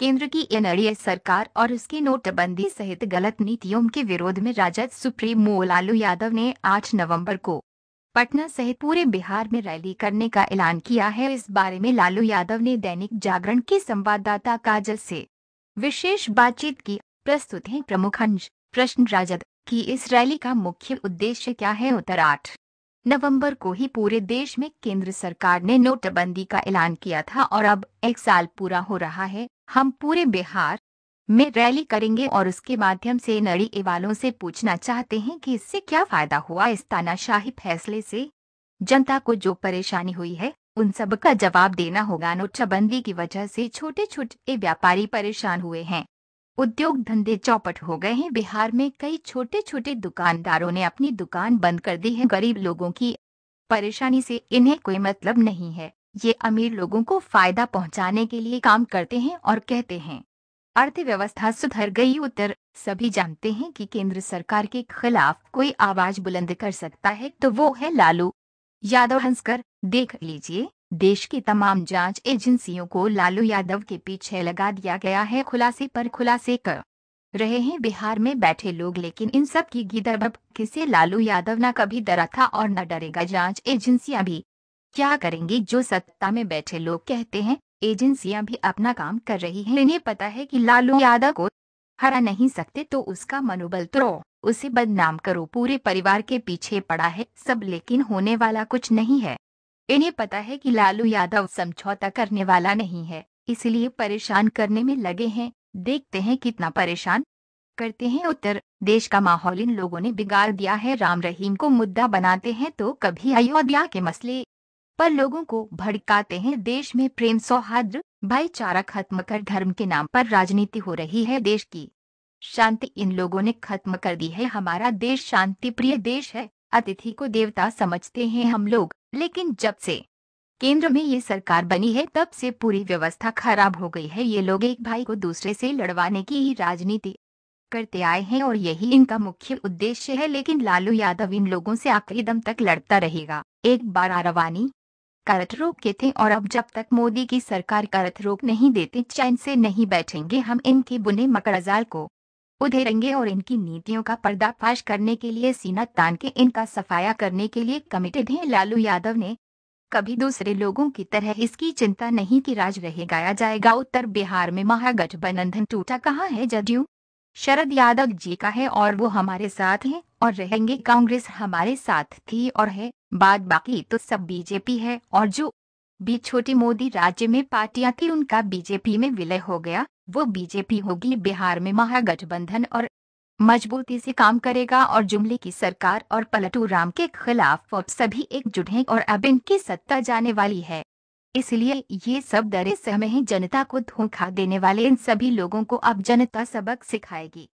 केंद्र की एनडीए सरकार और उसकी नोटबंदी सहित गलत नीतियों के विरोध में राजद सुप्रीमो लालू यादव ने 8 नवंबर को पटना सहित पूरे बिहार में रैली करने का ऐलान किया है इस बारे में लालू यादव ने दैनिक जागरण के संवाददाता काजल से विशेष बातचीत की प्रस्तुत है प्रमुख अंश प्रश्न राजद कि इस रैली का मुख्य उद्देश्य क्या है उत्तर आठ नवंबर को ही पूरे देश में केंद्र सरकार ने नोटबंदी का ऐलान किया था और अब एक साल पूरा हो रहा है हम पूरे बिहार में रैली करेंगे और उसके माध्यम से नड़ी एवालों से पूछना चाहते हैं कि इससे क्या फायदा हुआ इस तानाशाही फैसले से जनता को जो परेशानी हुई है उन सब का जवाब देना होगा नोटबंदी की वजह से छोटे छोटे व्यापारी परेशान हुए हैं उद्योग धंधे चौपट हो गए हैं बिहार में कई छोटे छोटे दुकानदारों ने अपनी दुकान बंद कर दी है गरीब लोगों की परेशानी से इन्हें कोई मतलब नहीं है ये अमीर लोगों को फायदा पहुंचाने के लिए काम करते हैं और कहते हैं अर्थव्यवस्था सुधर गई उत्तर सभी जानते हैं कि केंद्र सरकार के खिलाफ कोई आवाज बुलंद कर सकता है तो वो है लालू यादव हंसकर देख लीजिए देश की तमाम जांच एजेंसियों को लालू यादव के पीछे लगा दिया गया है खुलासे पर खुलासे कर रहे हैं बिहार में बैठे लोग लेकिन इन सब की गिदर किसे लालू यादव न कभी डरा था और न डरेगा जांच एजेंसियां भी क्या करेंगी जो सत्ता में बैठे लोग कहते हैं एजेंसियां भी अपना काम कर रही हैं इन्हें पता है कि लालू यादव को हरा नहीं सकते तो उसका मनोबल तोड़ो उसे बदनाम करो पूरे परिवार के पीछे पड़ा है सब लेकिन होने वाला कुछ नहीं है इन्हें पता है कि लालू यादव समझौता करने वाला नहीं है इसलिए परेशान करने में लगे हैं देखते हैं कितना परेशान करते हैं उत्तर देश का माहौल इन लोगों ने बिगाड़ दिया है राम रहीम को मुद्दा बनाते हैं तो कभी अयोध्या के मसले पर लोगों को भड़काते हैं देश में प्रेम सौहार्द भाईचारा खत्म कर धर्म के नाम पर राजनीति हो रही है देश की शांति इन लोगों ने खत्म कर दी है हमारा देश शांति प्रिय देश है अतिथि को देवता समझते हैं हम लोग लेकिन जब से केंद्र में ये सरकार बनी है तब से पूरी व्यवस्था खराब हो गई है ये लोग एक भाई को दूसरे से लड़वाने की ही राजनीति करते आए हैं और यही इनका मुख्य उद्देश्य है लेकिन लालू यादव इन लोगों से आखिरी दम तक लड़ता रहेगा एक बार आरवानी करत रोक के थे और अब जब तक मोदी की सरकार करत रोक नहीं देते चैन से नहीं बैठेंगे हम इनके बुने मकड़जाल को उधेरेंगे और इनकी नीतियों का पर्दाफाश करने के लिए सीना तान के इनका सफाया करने के लिए कमिटेड हैं लालू यादव ने कभी दूसरे लोगों की तरह इसकी चिंता नहीं कि राज रहे गाया जाएगा उत्तर बिहार में महागठबंधन टूटा कहाँ है जदयू शरद यादव जी का है और वो हमारे साथ हैं और रहेंगे कांग्रेस हमारे साथ थी और है बाद बाकी तो सब बीजेपी है और जो भी छोटी मोदी राज्य में पार्टियां थी उनका बीजेपी में विलय हो गया वो बीजेपी होगी बिहार में महागठबंधन और मजबूती से काम करेगा और जुमले की सरकार और पलटू राम के खिलाफ अब सभी एकजुट हैं और अब इनकी सत्ता जाने वाली है इसलिए ये सब दरे समय जनता को धोखा देने वाले इन सभी लोगों को अब जनता सबक सिखाएगी